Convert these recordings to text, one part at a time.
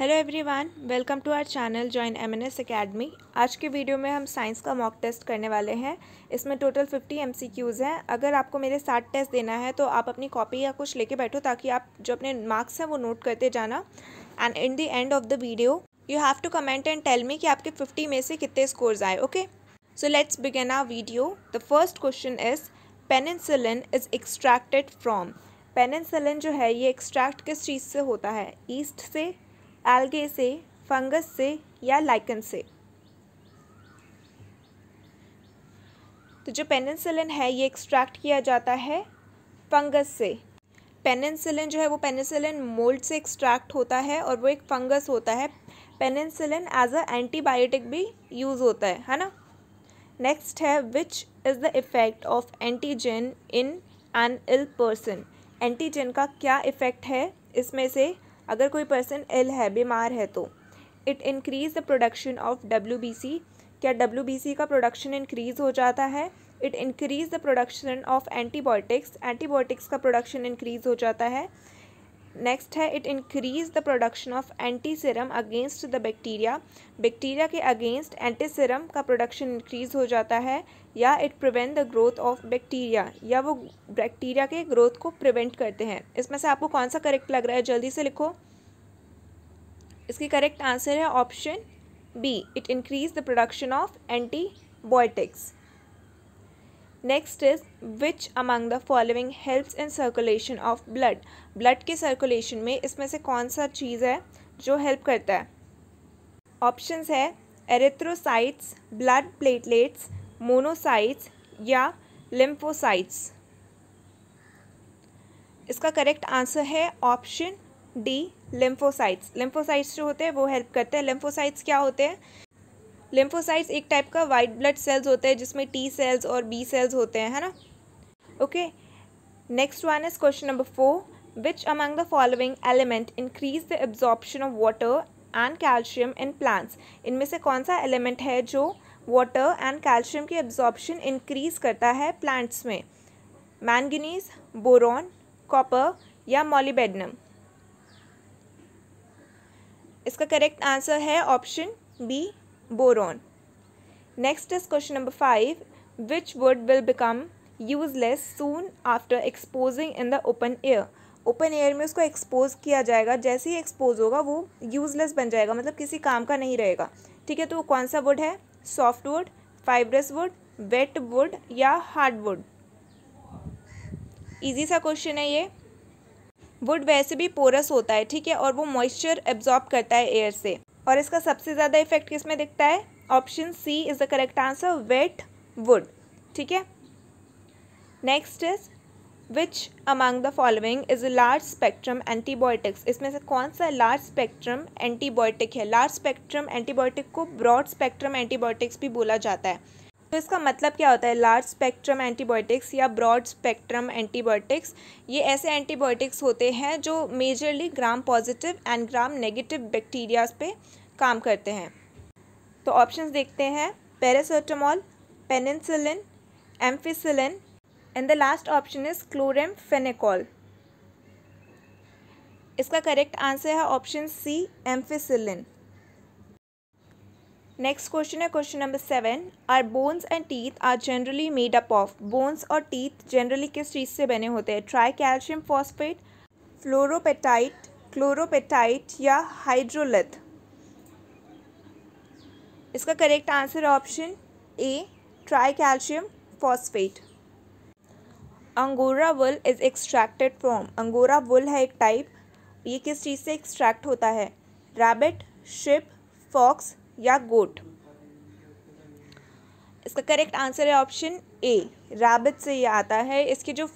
Hello everyone welcome to our channel Join MNS Academy आज के video में हम साइंस का मॉक टेस्ट करने वाले हैं इसमें टोटल 50 एमसीक्यूज़ हैं अगर आपको मेरे साथ टेस्ट देना है तो आप अपनी कॉपी या कुछ लेके बैठो ताकि आप जो अपने मार्क्स हैं वो नोट करते जाना and in the end of the video you have to comment and tell me कि आपके फिफ्टी में से कितने स्कोर्स आए okay so let's begin ah video the first question is penicillin is extracted from penicillin जो है ये extract किस चीज़ से होता है ईस्ट से एल्गे से फंगस से या लाइकन से तो जो पेनिसिलिन है ये एक्सट्रैक्ट किया जाता है फंगस से पेनिसिलिन जो है वो पेनिसिलिन मोल्ड से एक्सट्रैक्ट होता है और वो एक फंगस होता है पेनिसिलिन एज अ एंटीबायोटिक भी यूज़ होता है है ना नेक्स्ट है which is the effect of antigen in an ill person antigen का क्या इफ़ेक्ट है इसमें से अगर कोई पर्सन इल है बीमार है तो it increase the production of W B C क्या डब्ल्यू बी सी का प्रोडक्शन इंक्रीज़ हो जाता है it increase the production of antibiotics antibiotics का प्रोडक्शन इंक्रीज़ हो जाता है नेक्स्ट है it increase the production of antiserum against the bacteria bacteria के अगेंस्ट एंटी सिरम का प्रोडक्शन इंक्रीज हो जाता है या it prevent the growth of bacteria या वो बैक्टीरिया के ग्रोथ को प्रिवेंट करते हैं इसमें से आपको कौन सा करेक्ट लग रहा है जल्दी से लिखो इसकी करेक्ट आंसर है option B it increase the production of antibiotics next is which among the following helps in circulation of blood blood के सर्कुलेशन में इसमें से कौन सा चीज़ है जो हेल्प करता है ऑप्शन है एरेथ्रोसाइट्स ब्लड प्लेटलेट्स मोनोसाइट्स या लिम्फोसाइट्स इसका करेक्ट आंसर है ऑप्शन डी लिम्फोसाइट्स लिम्फोसाइट्स जो होते हैं वो हेल्प करते हैं लिम्फोसाइट्स क्या होते हैं लिम्फोसाइट्स एक टाइप का वाइट ब्लड सेल्स होते हैं जिसमें टी सेल्स और बी सेल्स होते हैं है ना okay next one is question number four which among the following element increase the absorption of water and calcium in plants इनमें से कौन सा एलिमेंट है जो वाटर एंड कैल्शियम की एब्जॉर्प्शन इंक्रीज करता है प्लांट्स में मैंगनीज बोरॉन कॉपर या मॉलीबेडनम इसका करेक्ट आंसर है option B boron. Next is question number 5. Which wood will become useless soon after exposing in the open air? Open air में उसको expose किया जाएगा जैसे ही एक्सपोज होगा वो यूज़लेस बन जाएगा मतलब किसी काम का नहीं रहेगा ठीक है तो वो कौन सा वुड है soft wood fibrous wood wet wood या हार्ड वुड ईजी सा क्वेश्चन है ये वुड वैसे भी पोरस होता है ठीक है और वो मॉइस्चर एब्जॉर्ब करता है एयर से और इसका सबसे ज़्यादा इफेक्ट किस में दिखता है option C is the correct answer wait would ठीक है next is which among the following is a large spectrum antibiotics इसमें से कौन सा लार्ज स्पेक्ट्रम एंटीबायोटिक है लार्ज स्पेक्ट्रम एंटीबायोटिक को ब्रॉड स्पेक्ट्रम एंटीबायोटिक्स भी बोला जाता है तो इसका मतलब क्या होता है लार्ज स्पेक्ट्रम एंटीबायोटिक्स या ब्रॉड स्पेक्ट्रम एंटीबायोटिक्स ये ऐसे एंटीबायोटिक्स होते हैं जो majorly gram positive and gram negative bacterias पे काम करते हैं तो ऑप्शंस देखते हैं paracetamol penicillin ampicillin and the last option is chloramphenicol इसका करेक्ट आंसर है option C ampicillin next question है question number seven are bones and teeth are generally made up of bones और teeth generally किस चीज़ से बने होते हैं tri calcium phosphate fluorapatite chlorapatite या हाइड्रोलिथ इसका correct answer option A tri calcium phosphate angora wool is extracted from angora wool है एक टाइप ये किस चीज़ से एक्सट्रैक्ट होता है रैबिट शिप फॉक्स या गोट इसका करेक्ट आंसर है ऑप्शन ए रैबिट से ये आता है इसकी जो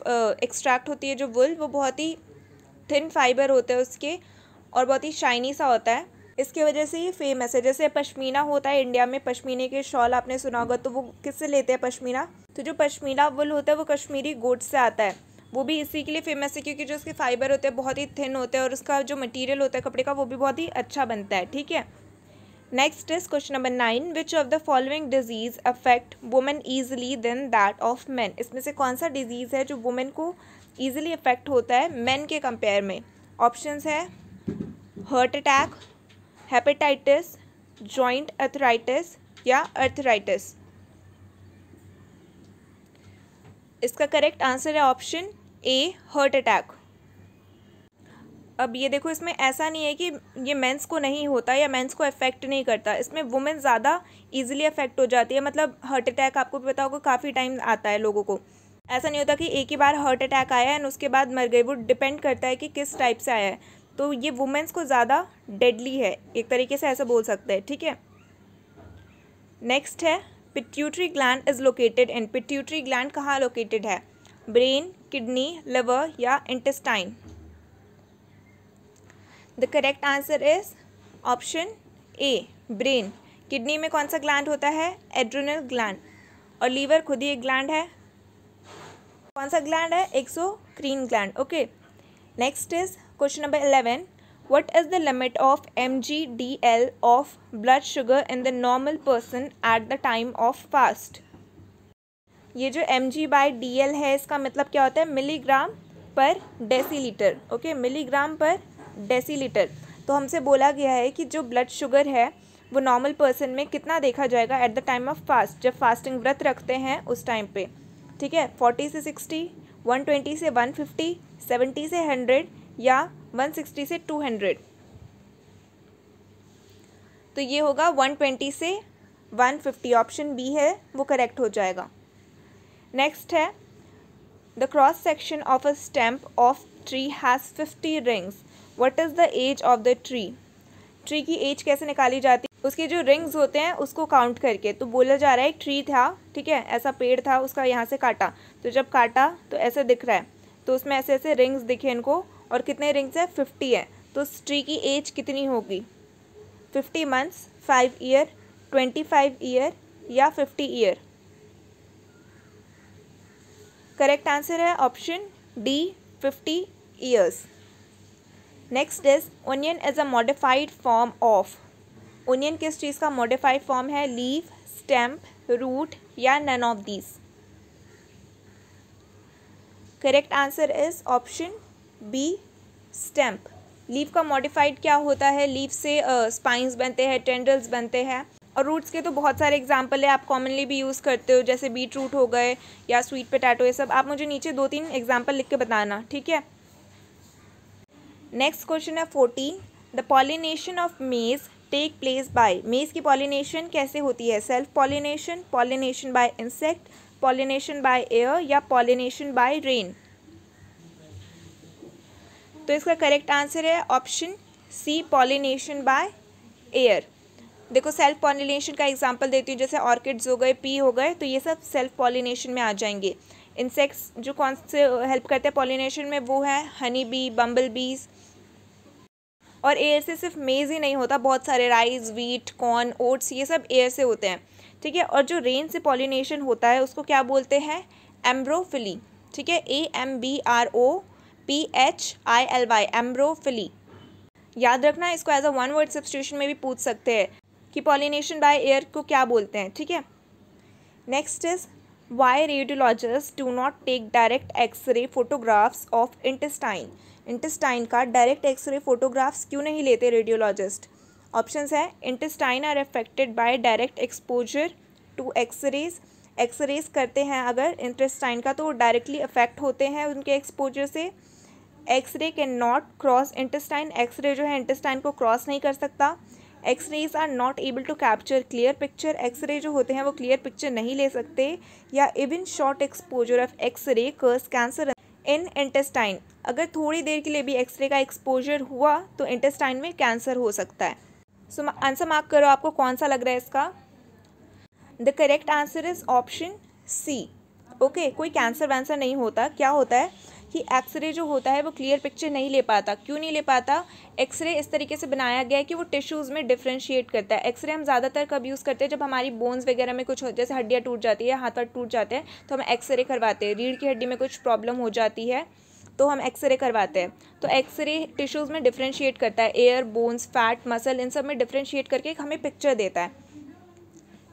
एक्सट्रैक्ट होती है जो वुल वो बहुत ही थिन फाइबर होते हैं उसके और बहुत ही शाइनी सा होता है इसकी वजह से ये फेमस है जैसे पश्मीना होता है इंडिया में पश्मीने के शॉल आपने सुना होगा तो वो किससे लेते हैं पश्मीना तो जो पश्मीना वुल होता है वो कश्मीरी गोट से आता है वो भी इसी के लिए फेमस है क्योंकि जो उसके फाइबर होते हैं बहुत ही थिन होते हैं और उसका जो मटेरियल होता है कपड़े का वो भी बहुत ही अच्छा बनता है ठीक है next is question number nine which of the following disease affect women easily than that of man इसमें से कौन सा डिजीज़ है जो वुमेन को ईजिली अफेक्ट होता है मैन के कंपेयर में ऑप्शन है heart attack hepatitis joint arthritis या अर्थराइटिस इसका करेक्ट आंसर है ऑप्शन ए हार्ट अटैक अब ये देखो इसमें ऐसा नहीं है कि ये मेंस को नहीं होता या मेंस को अफेक्ट नहीं करता इसमें वुमेन ज़्यादा इजीली अफेक्ट हो जाती है मतलब हार्ट अटैक आपको भी बताओगे काफ़ी टाइम आता है लोगों को ऐसा नहीं होता कि एक ही बार हार्ट अटैक आया एंड उसके बाद मर गए वो डिपेंड करता है कि किस टाइप से आया है तो ये वुमेंस को ज़्यादा डेडली है एक तरीके से ऐसा बोल सकते हैं ठीक है नेक्स्ट है pituitary gland is located in pituitary gland कहाँ लोकेटेड है ब्रेन किडनी लिवर या intestine the correct answer is option A brain kidney में कौन सा ग्लैंड होता है एड्रोनल ग्लैंड और लीवर खुद ही एक ग्लैंड है कौन सा ग्लैंड है क्रीन gland okay next is question number eleven what is the limit of M G D L of blood sugar in the normal person at the time of fast ये जो M G by D L है इसका मतलब क्या होता है milligram per decilitre okay milligram per decilitre तो हमसे बोला गया है कि जो ब्लड शुगर है वो नॉर्मल पर्सन में कितना देखा जाएगा at the time of fast जब फास्टिंग व्रत रखते हैं उस टाइम पे ठीक है फोर्टी से सिक्सटी वन ट्वेंटी से वन फिफ्टी सेवेंटी से हंड्रेड या वन सिक्सटी से टू हंड्रेड तो ये होगा वन ट्वेंटी से वन फिफ्टी ऑप्शन बी है वो करेक्ट हो जाएगा नेक्स्ट है the cross section of a stump of tree has fifty rings what is the age of the tree tree की एज कैसे निकाली जाती है उसके जो रिंग्स होते हैं उसको काउंट करके तो बोला जा रहा है एक ट्री था ठीक है ऐसा पेड़ था उसका यहाँ से काटा तो जब काटा तो ऐसे दिख रहा है तो उसमें ऐसे ऐसे रिंग्स दिखे इनको और कितने रिंग्स हैं फिफ्टी है तो उस ट्री की एज कितनी होगी fifty months five year twenty five year या फिफ्टी ईयर करेक्ट आंसर है option D fifty years next is onion is a modified form of onion किस चीज़ का मॉडिफाइड फॉर्म है लीव स्टेम्प रूट या none of these correct answer is option B stem leaf का modified क्या होता है लीव से स्पाइंस uh, बनते हैं टेंडल्स बनते हैं और रूट्स के तो बहुत सारे एग्जाम्पल है आप कॉमनली भी यूज़ करते हो जैसे बीट रूट हो गए या स्वीट पटैटो ये सब आप मुझे नीचे दो तीन एग्जाम्पल लिख के बताना ठीक है नेक्स्ट क्वेश्चन है fourteen the pollination of maize take place by maize की पॉलिनेशन कैसे होती है self pollination pollination by insect pollination by air या पॉलिनेशन बाय रेन तो इसका करेक्ट आंसर है option C pollination by air देखो सेल्फ पॉलिनेशन का एग्जांपल देती हूँ जैसे ऑर्किड्स हो गए पी हो गए तो ये सब सेल्फ पॉलिनेशन में आ जाएंगे इंसेक्ट्स जो कौन से हेल्प करते हैं पॉलिनेशन में वो है हनी बी बम्बल बीज और एयर से सिर्फ मेज़ ही नहीं होता बहुत सारे राइस वीट कॉर्न ओट्स ये सब एयर से होते हैं ठीक है और जो रेन से पॉलिनेशन होता है उसको क्या बोलते हैं एम्ब्रोफिली ठीक है A M B R O P H I L Y ambrophily याद रखना इसको as a one word substitution में भी पूछ सकते हैं कि पॉलिनेशन बाय एयर को क्या बोलते हैं ठीक है next is why radiologist do not take direct X ray photographs of intestine intestine का डायरेक्ट एक्सरे फोटोग्राफ्स क्यों नहीं लेते रेडियोलॉजिस्ट ऑप्शन है intestine are affected by direct exposure to X rays X rays करते हैं अगर इंटेस्टाइन का तो डायरेक्टली अफेक्ट होते हैं उनके एक्सपोजर से X ray can not cross intestine X ray जो है इंटेस्टाइन को क्रॉस नहीं कर सकता X rays are not able to capture clear picture X ray जो होते हैं वो क्लियर पिक्चर नहीं ले सकते या even short exposure of X ray causes cancer in intestine अगर थोड़ी देर के लिए भी एक्सरे का एक्सपोजर हुआ तो इंटेस्टाइन में कैंसर हो सकता है सो आंसर मार्क करो आपको कौन सा लग रहा है इसका the correct answer is option C okay कोई कैंसर वैंसर नहीं होता क्या होता है कि एक्सरे जो होता है वो क्लियर पिक्चर नहीं ले पाता क्यों नहीं ले पाता एक्सरे इस तरीके से बनाया गया है कि वो टिश्यूज़ में डिफ्रेंशिएट करता है एक्सरे हम ज़्यादातर कब यूज़ करते हैं जब हमारी बोन्स वगैरह में कुछ जैसे हड्डियाँ टूट जाती है हाथ हाथ टूट जाते हैं तो हम एक्सरे करवाते हैं रीढ़ की हड्डी में कुछ प्रॉब्लम हो जाती है तो हम एक्सरे करवाते हैं तो एक्सरे टिश्यूज़ में डिफ्रेंशिएट करता है एयर बोन्स फैट मसल इन सब में डिफ्रेंशिएट करके एक हमें पिक्चर देता है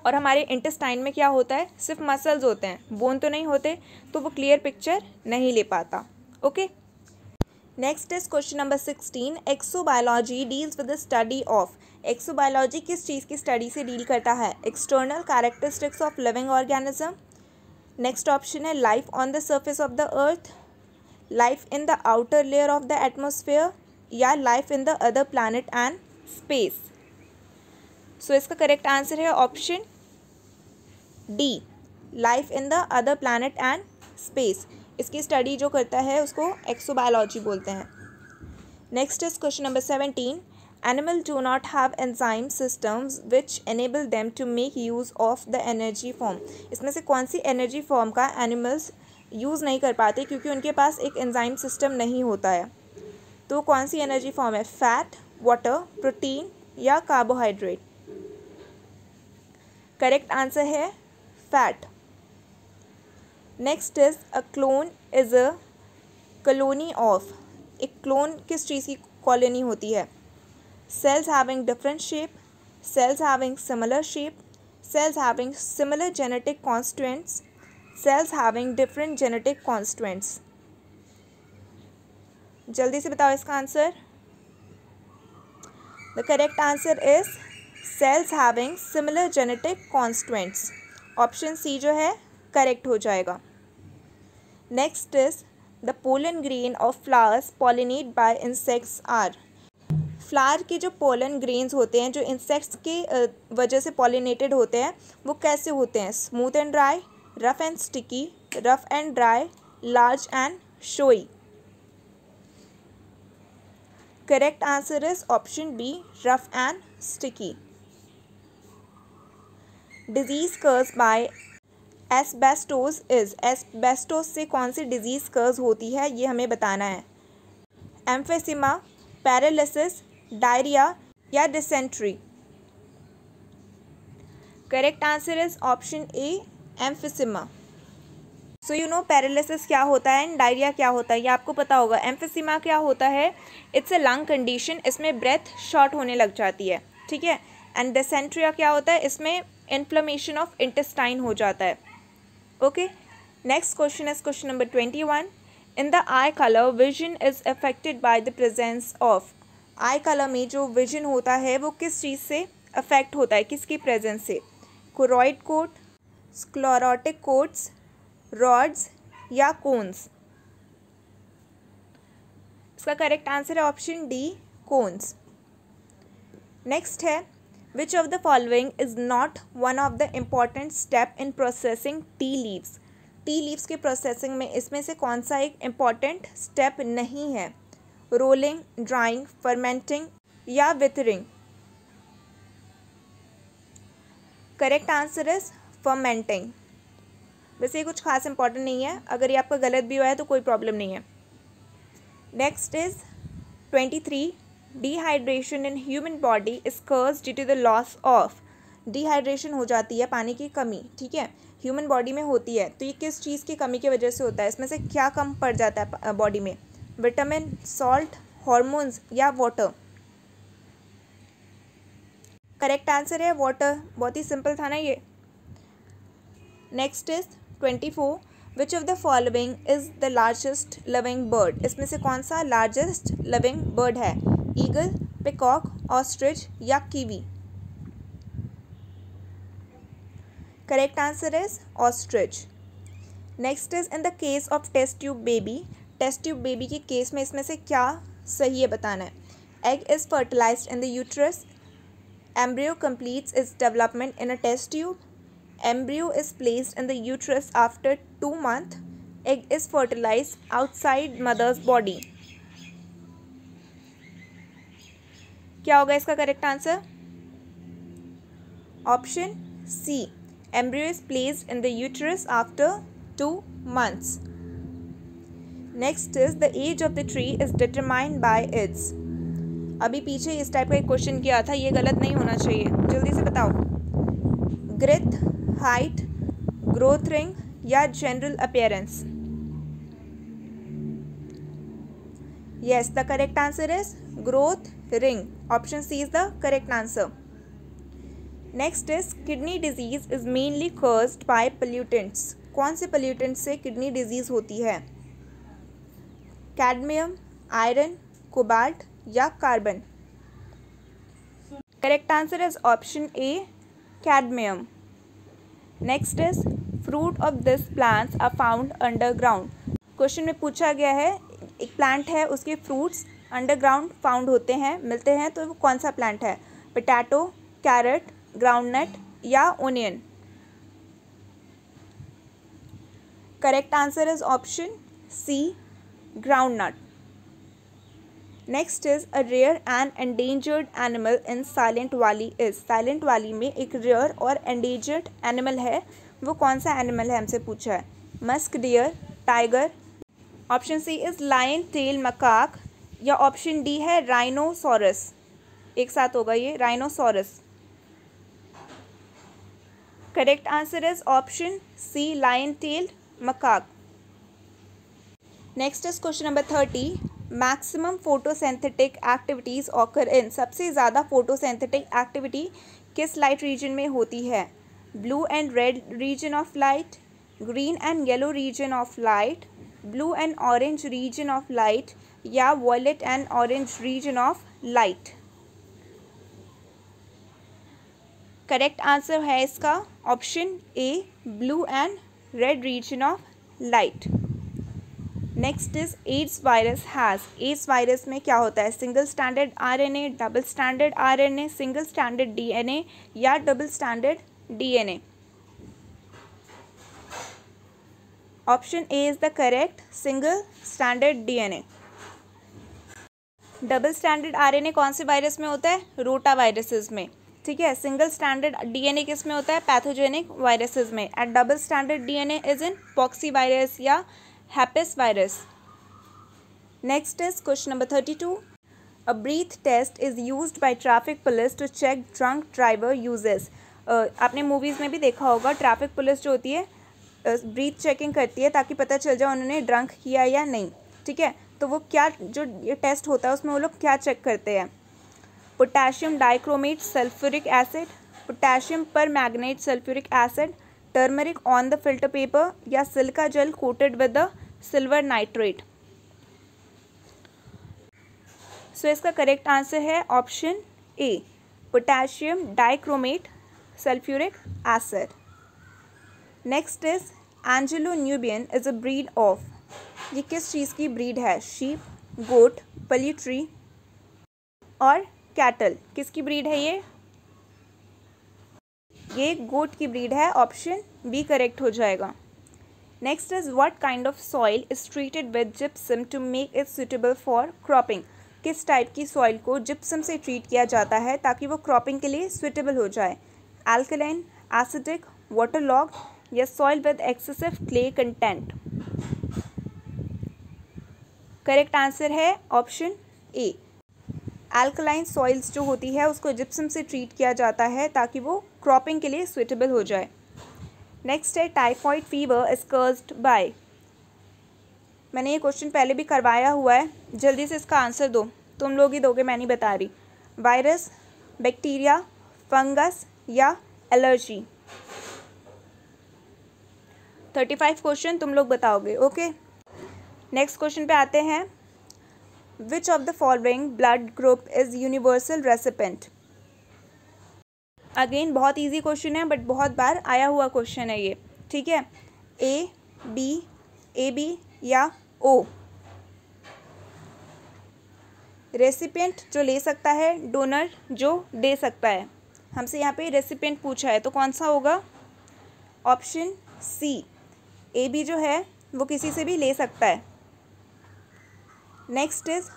और हमारे इंटेस्टाइन में क्या होता है सिर्फ मसल्स होते हैं बोन तो नहीं होते तो वो क्लियर पिक्चर नहीं ले पाता okay next is question number sixteen exobiology deals with the study of exobiology किस चीज़ की स्टडी से डील करता है external characteristics of living organism next option है life on the surface of the earth life in the outer layer of the atmosphere या life in the other planet and space so इसका correct answer है option D life in the other planet and space इसकी study जो करता है उसको exobiology बोलते हैं next is question number seventeen animal do not have enzyme system which enable them to make use of the energy form इसमें से कौन सी एनर्जी फॉर्म का एनिमल्स यूज़ नहीं कर पाते क्योंकि उनके पास एक एंजाइम सिस्टम नहीं होता है तो कौन सी एनर्जी फॉर्म है फैट वाटर प्रोटीन या कार्बोहाइड्रेट करेक्ट आंसर है fat next is a clone is a colony of एक क्लोन किस चीज़ की कॉलोनी होती है cells having different shape cells having similar shape cells having similar genetic constituents cells having different genetic constants जल्दी से बताओ इसका answer the correct answer is cells having similar genetic constants option C जो है correct हो जाएगा next is the pollen grain of flowers pollinate by insects are flower के जो पोलन ग्रीन्स होते हैं जो इंसेक्ट्स की वजह से पॉलिनेटेड होते हैं वो कैसे होते हैं smooth and dry rough and sticky rough and dry large and showy correct answer is option B rough and sticky disease कर्ज बाय एसबेस्टोस इज एसबेस्टोस से कौन सी डिजीज कर्ज होती है ये हमें बताना है एम्फेसिमा पैरालिसिस डायरिया या dysentery correct answer is option A emphysema so you know paralysis क्या होता है एंड डायरिया क्या होता है ये आपको पता होगा एम्फिसिमा क्या होता है इट्स अ लंग कंडीशन इसमें ब्रेथ शॉर्ट होने लग जाती है ठीक है एंड डिसेंट्रिया क्या होता है इसमें इन्फ्लेमेशन ऑफ इंटेस्टाइन हो जाता है okay next question is question number twenty one in the eye colour vision is affected by the presence of eye colour में जो विजन होता है वो किस चीज़ से अफेक्ट होता है किसकी प्रेजेंस से choroid coat sclerotic coats rods या कोन्स इसका करेक्ट आंसर है ऑप्शन डी कोन्स नेक्स्ट है which of the following is not one of the important step in processing tea leaves tea leaves के processing में इसमें से कौन सा एक इम्पॉर्टेंट स्टेप नहीं है रोलिंग ड्राइंग फर्मेंटिंग या withering correct answer is fermenting वैसे ये कुछ खास इंपॉर्टेंट नहीं है अगर ये आपका गलत भी हुआ है तो कोई प्रॉब्लम नहीं है next is twenty three dehydration in human body is कर्ज due to the loss of dehydration हो जाती है पानी की कमी ठीक है ह्यूमन बॉडी में होती है तो ये किस चीज़ की कमी की वजह से होता है इसमें से क्या कम पड़ जाता है बॉडी में विटामिन सॉल्ट हॉर्मोन्स या वाटर करेक्ट आंसर है वाटर बहुत ही सिंपल था ना ये next is twenty four which of the following is the largest living bird इसमें से कौन सा लार्जेस्ट लविंग बर्ड है ईगल पिकॉक ऑस्ट्रिच या kiwi correct answer is ostrich next is in the case of test tube baby test tube baby के case में इसमें से क्या सही है बताना है egg is fertilize in the uterus embryo completes is development in a test tube embryo is placed in the uterus after 2 month egg is fertilized outside mother's body क्या होगा इसका correct answer option C embryo is placed in the uterus after two months next is the age of the tree is determined by its अभी पीछे इस type का एक question किया था ये गलत नहीं होना चाहिए जल्दी से बताओ ग्रिथ हाइट ग्रोथ रिंग या general appearance yes the correct answer is growth ring option C is the correct answer next is kidney disease is mainly caused by pollutants कौन से पल्यूटेंट से किडनी डिजीज होती है cadmium iron cobalt या carbon correct answer is option A cadmium next is fruit of this plants are found underground question में पूछा गया है एक प्लांट है उसके फ्रूट्स अंडरग्राउंड फाउंड होते हैं मिलते हैं तो कौन सा प्लांट है पटैटो कैरेट ग्राउंडनट या onion correct answer is option C groundnut next is a rare and endangered animal in Silent Valley is Silent Valley में एक रेयर और एंडेंजर्ड एनिमल है वो कौन सा एनिमल है हमसे पूछा है musk deer tiger option C is lion tail macaque या ऑप्शन डी है राइनोसोरस एक साथ होगा ये rhinoceros correct answer is option C lion tail macaque next is question number thirty maximum photosynthetic activities occur in सबसे ज़्यादा photosynthetic activity किस light region में होती है blue and red region of light green and yellow region of light blue and orange region of light या wallet and orange region of light correct answer है इसका option A blue and red region of light next is AIDS virus has AIDS virus में क्या होता है single standard RNA double standard RNA single standard DNA या double standard DNA option A is the correct single standard DNA double standard RNA कौन से virus में होता है रोटा वायरसेस में ठीक है सिंगल स्टैंडर्ड डीएनए किस में होता है पैथोजेनिक वायरसेस में and double standard DNA is in poxy virus या herpes virus next is question number thirty two a breath test is use by traffic police to check drunk driver uses आपने movies में भी देखा होगा traffic police जो होती है breathe uh, checking करती है ताकि पता चल जाए उन्होंने ड्रंक किया या नहीं ठीक है तो वो क्या जो टेस्ट होता है उसमें वो लोग क्या चेक करते हैं potassium dichromate sulphuric acid potassium permanganate sulphuric acid turmeric on the filter paper या silica gel coated with the silver nitrate so इसका करेक्ट आंसर है option A potassium dichromate sulphuric acid next is Anglo Nubian is a breed of ये किस चीज़ की breed है sheep गोट पलीट्री और cattle किसकी ब्रीड है ये ये गोट की ब्रीड है ऑप्शन बी करेक्ट हो जाएगा Next is what kind of soil is treated with gypsum to make it suitable for cropping. किस टाइप की सॉइल को जिप्सम से ट्रीट किया जाता है ताकि वो क्रॉपिंग के लिए सुटेबल हो जाए एल्कलाइन एसिडिक वाटर लॉग या soil with excessive clay content correct answer है ऑप्शन ए एल्कलाइन सॉइल्स जो होती है उसको जिप्सम से ट्रीट किया जाता है ताकि वो क्रॉपिंग के लिए सुटेबल हो जाए नेक्स्ट है typhoid fever is caused by मैंने ये क्वेश्चन पहले भी करवाया हुआ है जल्दी से इसका आंसर दो तुम लोग ही दोगे मैं नहीं बता रही वायरस बैक्टीरिया फंगस या एलर्जी थर्टी फाइव क्वेश्चन तुम लोग बताओगे ओके नेक्स्ट क्वेश्चन पे आते हैं which of the following blood group is universal recipient again बहुत ईजी क्वेश्चन है बट बहुत बार आया हुआ क्वेश्चन है ये ठीक है ए बी ए बी या ओ रेसिपेंट जो ले सकता है डोनर जो दे सकता है हमसे यहाँ पे रेसिपेंट पूछा है तो कौन सा होगा ऑप्शन सी ए बी जो है वो किसी से भी ले सकता है next is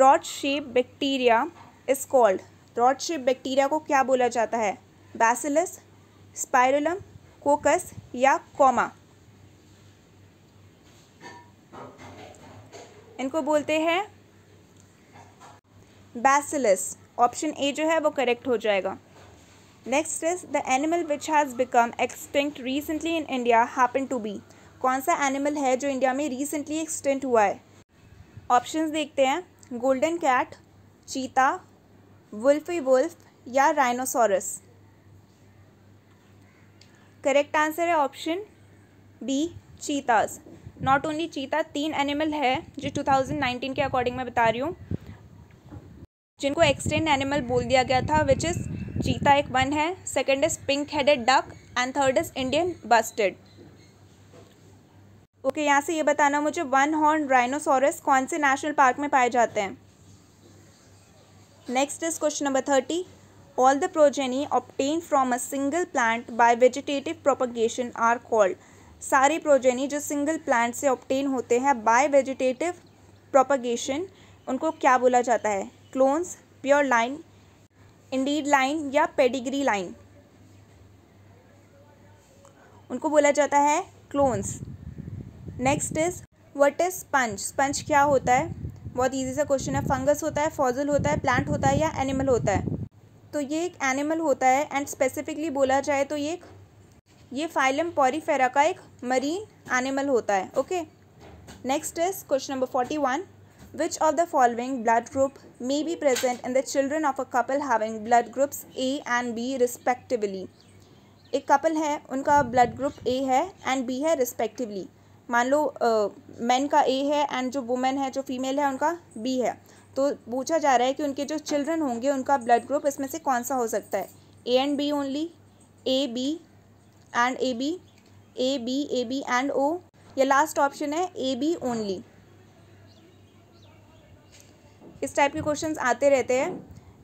rod shape bacteria is called rod shape bacteria को क्या बोला जाता है बैसिलस स्पायरलम कोकस या कॉमा इनको बोलते हैं बैसिलस ऑप्शन ए जो है वो करेक्ट हो जाएगा next is the animal which has become extinct recently in India happen to be कौन सा एनिमल है जो इंडिया में रिसेंटली एक्सटेंट हुआ है ऑप्शंस देखते हैं golden cat cheetah wolfy wolf या राइनोसोरस करेक्ट आंसर है option B cheetahs not only cheetah तीन एनिमल है जो 2019 के अकॉर्डिंग मैं बता रही हूँ जिनको एक्सटेंड एनिमल बोल दिया गया था विच इज़ चीता एक वन है second is pink headed duck and third is Indian bustard okay यहाँ से ये बताना मुझे वन हॉर्न राइनोसोरस कौन से नेशनल पार्क में पाए जाते हैं next is question number thirty all the progeny obtained from a single plant by vegetative propagation are called सारे प्रोजेनी जो सिंगल प्लांट से ऑप्टेन होते हैं बाय वेजिटेटिव प्रोपगेशन उनको क्या बोला जाता है clones pure line indeed line या पेडिग्री लाइन उनको बोला जाता है clones next is what is sponge sponge क्या होता है बहुत ईजी सा क्वेश्चन है फंगस होता है फॉजल होता है प्लांट होता है या एनिमल होता है तो ये एक एनिमल होता है एंड स्पेसिफिकली बोला जाए तो ये ये फाइलम पॉरीफेरा का एक मरीन एनिमल होता है okay next is question number forty one which of the following blood group may be present in the children of a couple having blood groups A and B respectively एक couple है उनका blood group A है and B है respectively मान लो man का ए है and जो women है जो फीमेल है उनका बी है तो पूछा जा रहा है कि उनके जो चिल्ड्रन होंगे उनका ब्लड ग्रुप इसमें से कौन सा हो सकता है A and B only A B and A B A B A B and O या लास्ट ऑप्शन है ए बी ओनली इस टाइप के क्वेश्चंस आते रहते हैं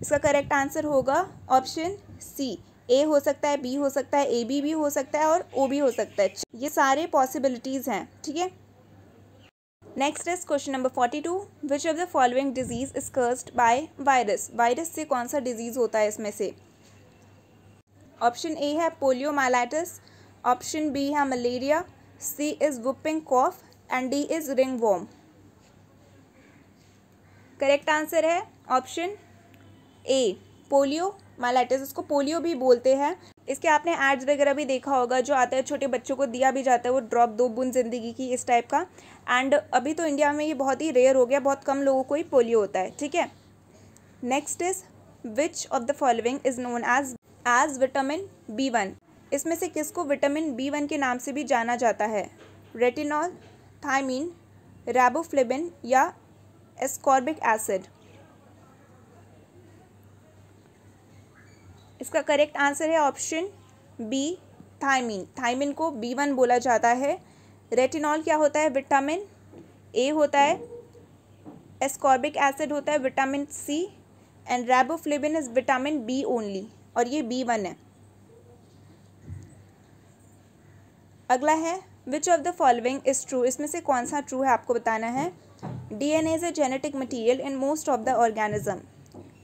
इसका करेक्ट आंसर होगा ऑप्शन सी ए हो सकता है बी हो सकता है ए बी भी हो सकता है और ओ भी हो सकता है ये सारे पॉसिबिलिटीज़ हैं ठीक है next is question number forty two which of the following disease is caused by virus virus से कौन सा डिजीज़ होता है इसमें से ऑप्शन ए है पोलियो मालाइटिस ऑप्शन बी है malaria C is whooping cough and D is ring worm correct answer है ऑप्शन ए पोलियो मालाइटिस इसको पोलियो भी बोलते हैं इसके आपने एड्स वगैरह भी देखा होगा जो आता है छोटे बच्चों को दिया भी जाता है वो ड्रॉप दो बुन ज़िंदगी की इस टाइप का एंड अभी तो इंडिया में ये बहुत ही रेयर हो गया बहुत कम लोगों को ही पोलियो होता है ठीक है next is which of the following is known as as vitamin B one इसमें से किसको विटामिन बी वन के नाम से भी जाना जाता है रेटिनॉल थाइमिन रेबोफ्लेबिन या एस्कॉर्बिक एसिड इसका करेक्ट आंसर है ऑप्शन बी थायमिन थायमिन को बी वन बोला जाता है रेटिनॉल क्या होता है विटामिन ए होता है एस्कॉर्बिक एसिड होता है vitamin C and riboflavin is vitamin B only और ये बी वन है अगला है which of the following is true इसमें से कौन सा ट्रू है आपको बताना है D N as a genetic material in most of the organism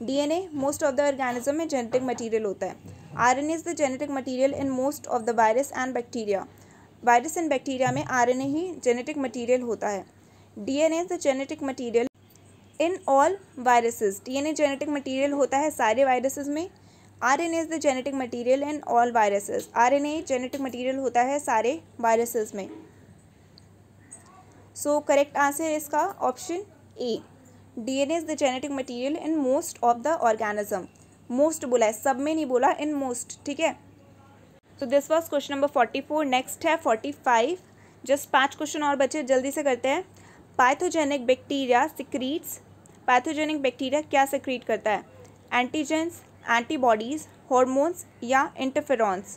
DNA most of the organism में जेनेटिक मटेरियल होता है RNA is the genetic material in most of the virus and bacteria virus and bacteria में RNA ही genetic material होता है DNA is the genetic material in all viruses DNA genetic material होता है सारे viruses में RNA is the genetic material in all viruses RNA genetic material होता है सारे वायरसेस में सो करेक्ट आंसर इसका option A DNA is the genetic material in most of the organism most बोला है सब में नहीं बोला इन मोस्ट ठीक है तो this was question number forty four next है फोर्टी फाइव जस्ट पाँच क्वेश्चन और बचे जल्दी से करते हैं pathogenic bacteria secretes pathogenic bacteria क्या सिक्रीट करता है एंटीजेंस एंटीबॉडीज़ हॉर्मोन्स या इंटरफेरॉन्स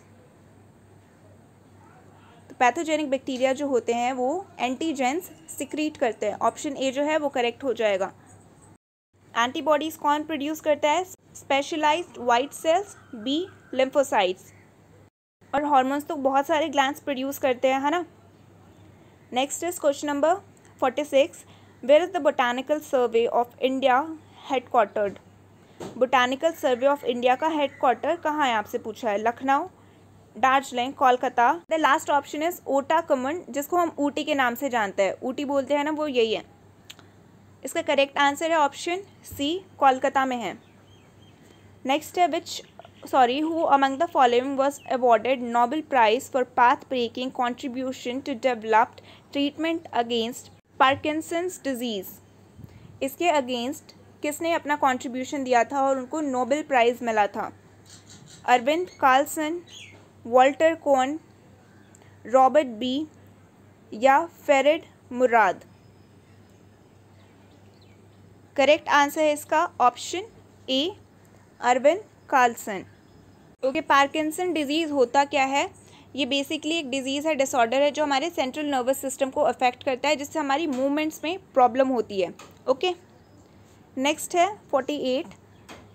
तो पैथोजेनिक बैक्टीरिया जो होते हैं वो एंटीजेंस सिक्रीट करते हैं ऑप्शन ए जो है वो करेक्ट हो जाएगा एंटीबॉडीज कौन प्रोड्यूस करता है specialized white cells B lymphocytes और हॉर्मोन्स तो बहुत सारे ग्लैंड्स प्रोड्यूस करते हैं है ना next is question number forty six where is the botanical survey of India headquartered botanical survey of India का हेडक्वार्टर कहाँ है आपसे पूछा है Lucknow Darjeeling Kolkata the last option is Ootacamund जिसको हम ऊटी के नाम से जानते हैं ऊटी बोलते हैं ना वो यही है इसका करेक्ट आंसर है ऑप्शन सी कोलकाता में है नेक्स्ट है which sorry who among the following was awarded Nobel prize for path breaking contribution to developed treatment against Parkinson's disease इसके अगेंस्ट किसने अपना कॉन्ट्रीब्यूशन दिया था और उनको नोबल प्राइज मिला था Arvid Carlsson Walter Kohn Robert B या फेरेड मुराद करेक्ट आंसर है इसका option A Arvid Carlsson okay Parkinson disease होता क्या है ये बेसिकली एक डिजीज़ है डिसऑर्डर है जो हमारे सेंट्रल नर्वस सिस्टम को अफेक्ट करता है जिससे हमारी मूवमेंट्स में प्रॉब्लम होती है ओके नेक्स्ट है forty eight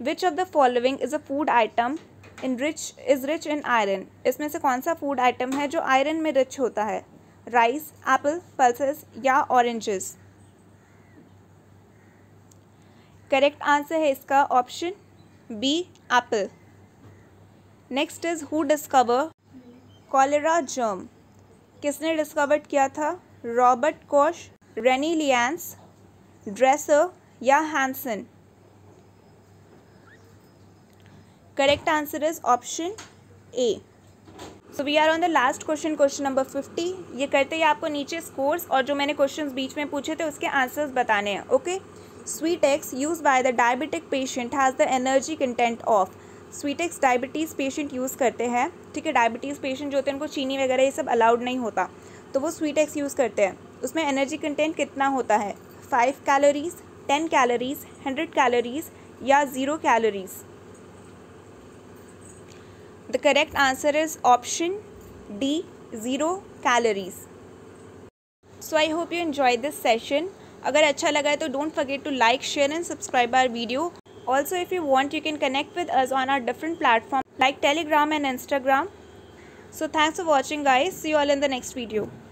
which of the following is a food item in rich is rich in iron इसमें से कौन सा फूड आइटम है जो आयरन में रिच होता है राइस एप्पल पल्सेस या ऑरेंजेस करेक्ट आंसर है इसका option B apple next is who discover cholera germ किसने डिस्कवर किया था Robert Koch René Lyons Dresser या Hansen correct answer is option A so we are on the last question question number fifty ये करते ही आपको नीचे scores और जो मैंने क्वेश्चंस बीच में पूछे थे उसके आंसर्स बताने हैं okay okay? Sweetex use used the diabetic patient patient the energy content of Sweetex diabetes patient use करते हैं ठीक है डायबिटीज़ पेशेंट जो होते हैं उनको चीनी वगैरह ये सब अलाउड नहीं होता तो वो स्वीट एक्स यूज़ करते हैं उसमें एनर्जी कंटेंट कितना होता है five calories ten calories hundred calories या zero calories the correct answer is option D zero calories so I hope you enjoy this session अगर अच्छा लगा है तो don't forget to like share and subscribe our video also if you want you can connect with us on our different platform like Telegram and Instagram so thanks for watching guys see all in the next video